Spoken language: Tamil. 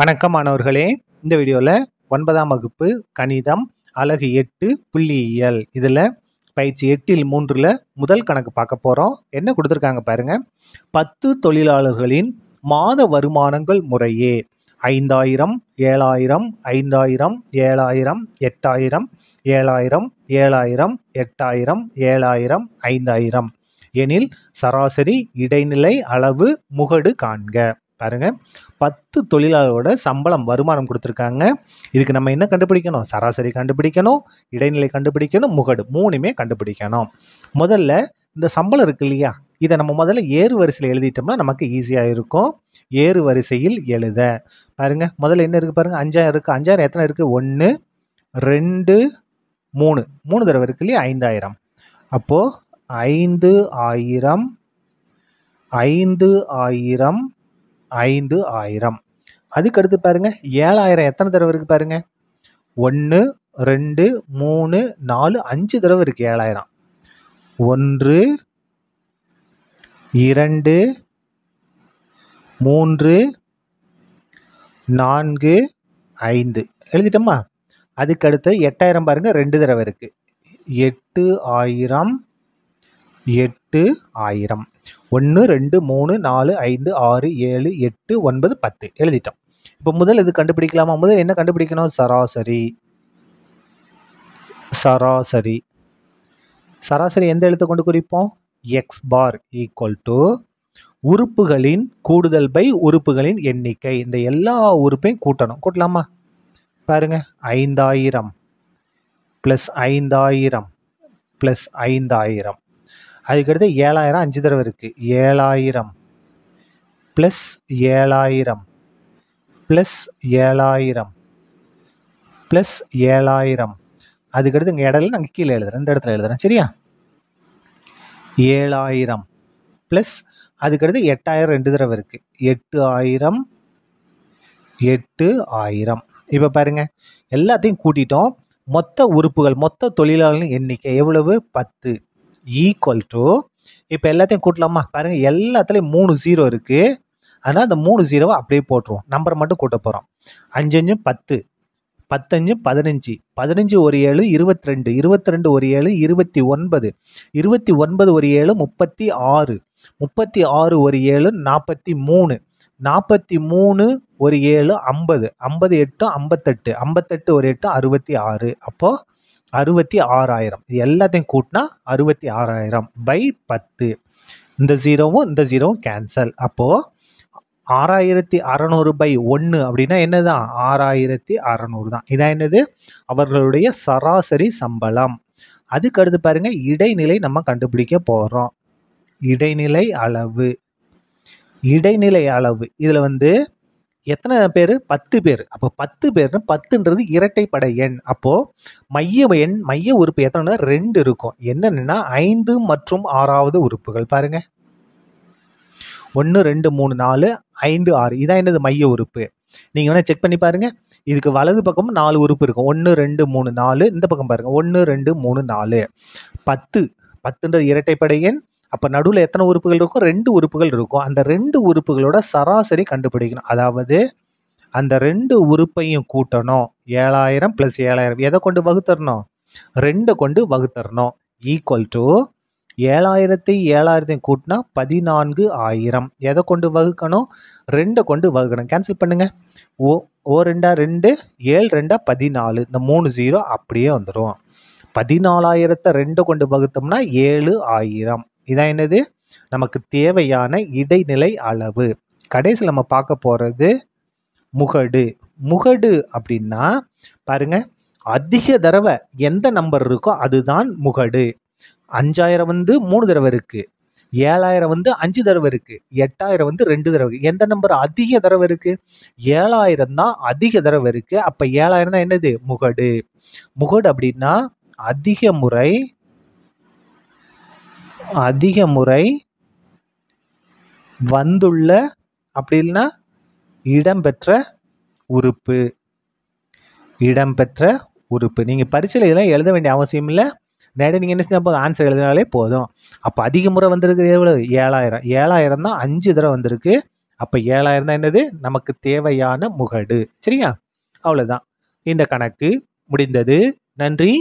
வணக்கம் மாணவர்களே இந்த வீடியோவில் ஒன்பதாம் வகுப்பு கணிதம் அழகு எட்டு புள்ளியியல் இதில் பயிற்சி எட்டில் மூன்றில் முதல் கணக்கு பார்க்க போகிறோம் என்ன கொடுத்துருக்காங்க பாருங்கள் பத்து தொழிலாளர்களின் மாத வருமானங்கள் முறையே ஐந்தாயிரம் ஏழாயிரம் ஐந்தாயிரம் ஏழாயிரம் எட்டாயிரம் ஏழாயிரம் ஏழாயிரம் எட்டாயிரம் ஏழாயிரம் ஐந்தாயிரம் எனில் சராசரி இடைநிலை அளவு முகடு காண்க பாருங்கள் பத்து தொழிலாளரோட சம்பளம் வருமானம் கொடுத்துருக்காங்க இதுக்கு நம்ம என்ன கண்டுபிடிக்கணும் சராசரி கண்டுபிடிக்கணும் இடைநிலை கண்டுபிடிக்கணும் முகடு மூணுமே கண்டுபிடிக்கணும் முதல்ல இந்த சம்பளம் இருக்கு இல்லையா இதை நம்ம முதல்ல ஏறு வரிசையில் எழுதிட்டோம்னா நமக்கு ஈஸியாக இருக்கும் ஏறு வரிசையில் எழுத பாருங்கள் முதல்ல என்ன இருக்குது பாருங்கள் அஞ்சாயிரம் இருக்குது அஞ்சாயிரம் எத்தனை இருக்குது ஒன்று ரெண்டு மூணு மூணு தடவை இருக்கு இல்லையா ஐந்தாயிரம் அப்போது ஐந்து ஆயிரம் ஐந்து ஆயிரம் ஐந்து ஆயிரம் அதுக்கு அடுத்து பாருங்கள் ஏழாயிரம் எத்தனை தடவை இருக்குது பாருங்கள் ஒன்று ரெண்டு மூணு நாலு அஞ்சு தடவை இருக்குது ஏழாயிரம் ஒன்று இரண்டு மூன்று நான்கு ஐந்து எழுதிட்டோமா அதுக்கடுத்து எட்டாயிரம் பாருங்கள் ரெண்டு தடவை இருக்குது எட்டு ஆயிரம் எட்டு ஆயிரம் ஒன்று ரெண்டு மூணு நாலு ஐந்து ஆறு ஏழு எட்டு ஒன்பது பத்து எழுதிட்டோம் இப்போ முதல் இது கண்டுபிடிக்கலாமா முதல் என்ன கண்டுபிடிக்கணும் சராசரி சராசரி சராசரி எந்த எழுத்தை கொண்டு குறிப்போம் எக்ஸ் பார் ஈக்குவல் டு உறுப்புகளின் கூடுதல் பை உறுப்புகளின் எண்ணிக்கை இந்த எல்லா உறுப்பையும் கூட்டணும் கூட்டலாமா பாருங்க ஐந்தாயிரம் ப்ளஸ் ஐந்தாயிரம் ப்ளஸ் ஐந்தாயிரம் அதுக்கடுத்து ஏழாயிரம் அஞ்சு தடவை இருக்குது ஏழாயிரம் ப்ளஸ் ஏழாயிரம் ப்ளஸ் ஏழாயிரம் ப்ளஸ் ஏழாயிரம் அதுக்கடுத்து இங்கே இடையில நாங்கள் கீழே எழுதுறேன் இந்த இடத்துல எழுதுகிறேன் சரியா ஏழாயிரம் ப்ளஸ் அதுக்கடுத்து எட்டாயிரம் ரெண்டு தடவை இருக்குது எட்டு ஆயிரம் எட்டு ஆயிரம் இப்போ பாருங்கள் எல்லாத்தையும் கூட்டிட்டோம் மொத்த உறுப்புகள் மொத்த தொழிலாளர்களின் எண்ணிக்கை எவ்வளவு பத்து ஈக்குவல் டு இப்போ எல்லாத்தையும் கூட்டலாமா பாருங்கள் எல்லாத்துலேயும் மூணு ஜீரோ இருக்குது அதனால் அந்த மூணு ஜீரோவை அப்படியே போட்டுருவோம் நம்பரை மட்டும் கூட்ட போகிறோம் அஞ்சு அஞ்சு பத்து பத்தஞ்சு பதினஞ்சு பதினஞ்சு ஒரு ஏழு இருபத்தி ரெண்டு இருபத்தி ரெண்டு ஒரு ஏழு இருபத்தி ஒன்பது இருபத்தி ஒன்பது ஒரு ஏழு முப்பத்தி ஆறு முப்பத்தி ஆறு ஒரு ஏழு நாற்பத்தி மூணு நாற்பத்தி மூணு ஒரு ஏழு ஐம்பது ஐம்பது எட்டு ஐம்பத்தெட்டு ஐம்பத்தெட்டு ஒரு எட்டு அறுபத்தி ஆறு அப்போது அறுபத்தி ஆறாயிரம் இது எல்லாத்தையும் கூட்டினா அறுபத்தி ஆறாயிரம் பை பத்து இந்த ஜீரோவும் இந்த ஜீரோவும் கேன்சல் அப்போது ஆறாயிரத்தி அறநூறு பை ஒன்று அப்படின்னா தான் ஆறாயிரத்தி அறநூறு தான் இதான் என்னது அவர்களுடைய சராசரி சம்பளம் அதுக்கு அடுத்து பாருங்கள் இடைநிலை நம்ம கண்டுபிடிக்க போகிறோம் இடைநிலை அளவு இடைநிலை அளவு இதில் வந்து எத்தனை பேர் பத்து பேர் அப்போ பத்து பேர்னு பத்துன்றது இரட்டைப்படை எண் அப்போது மைய எண் மைய உறுப்பு எத்தனை ரெண்டு இருக்கும் என்னென்னா ஐந்து மற்றும் ஆறாவது உறுப்புகள் பாருங்கள் ஒன்று ரெண்டு மூணு நாலு ஐந்து ஆறு இதான் என்னது மைய உறுப்பு நீங்கள் வேணால் செக் பண்ணி பாருங்கள் இதுக்கு வலது பக்கமும் நாலு உறுப்பு இருக்கும் ஒன்று ரெண்டு மூணு நாலு இந்த பக்கம் பாருங்கள் ஒன்று ரெண்டு மூணு நாலு பத்து பத்துன்றது இரட்டைப்படை எண் அப்போ நடுவில் எத்தனை உறுப்புகள் இருக்கும் ரெண்டு உறுப்புகள் இருக்கும் அந்த ரெண்டு உறுப்புகளோட சராசரி கண்டுபிடிக்கணும் அதாவது அந்த ரெண்டு உறுப்பையும் கூட்டணும் ஏழாயிரம் ப்ளஸ் ஏழாயிரம் எதை கொண்டு வகுத்தரணும் ரெண்டை கொண்டு வகுத்தரணும் ஈக்குவல் டு ஏழாயிரத்தையும் ஏழாயிரத்தையும் கூட்டினா பதினான்கு ஆயிரம் எதை கொண்டு வகுக்கணும் ரெண்டை கொண்டு வகுக்கணும் கேன்சல் பண்ணுங்கள் ஓ ஓ ரெண்டா ரெண்டு ஏழு ரெண்டா பதினாலு இந்த மூணு ஜீரோ அப்படியே வந்துடும் பதினாலாயிரத்தை ரெண்டை கொண்டு வகுத்தோம்னா ஏழு ஆயிரம் இதான் என்னது நமக்கு தேவையான இடைநிலை அளவு கடைசியில் நம்ம பார்க்க போகிறது முகடு முகடு அப்படின்னா பாருங்க அதிக தடவை எந்த நம்பர் இருக்கோ அதுதான் முகடு அஞ்சாயிரம் வந்து மூணு தடவை இருக்குது ஏழாயிரம் வந்து அஞ்சு தடவை இருக்குது எட்டாயிரம் வந்து ரெண்டு தடவை எந்த நம்பர் அதிக தடவை இருக்குது ஏழாயிரம் தான் அதிக தடவை இருக்குது அப்போ ஏழாயிரம் தான் என்னது முகடு முகடு அப்படின்னா அதிக முறை அதிக முறை வந்துள்ள அப்படின்னா இடம்பெற்ற உறுப்பு இடம்பெற்ற உறுப்பு நீங்கள் பரீட்சையில் இதெல்லாம் எழுத வேண்டிய அவசியம் இல்லை நேரடியாக நீங்கள் என்ன செஞ்சால் போதும் ஆன்சர் எழுதினாலே போதும் அப்போ அதிக முறை வந்திருக்கு எவ்வளோ ஏழாயிரம் ஏழாயிரம் தான் அஞ்சு தடவை வந்திருக்கு அப்போ ஏழாயிரம் தான் என்னது நமக்கு தேவையான முகடு சரியா அவ்வளோதான் இந்த கணக்கு முடிந்தது நன்றி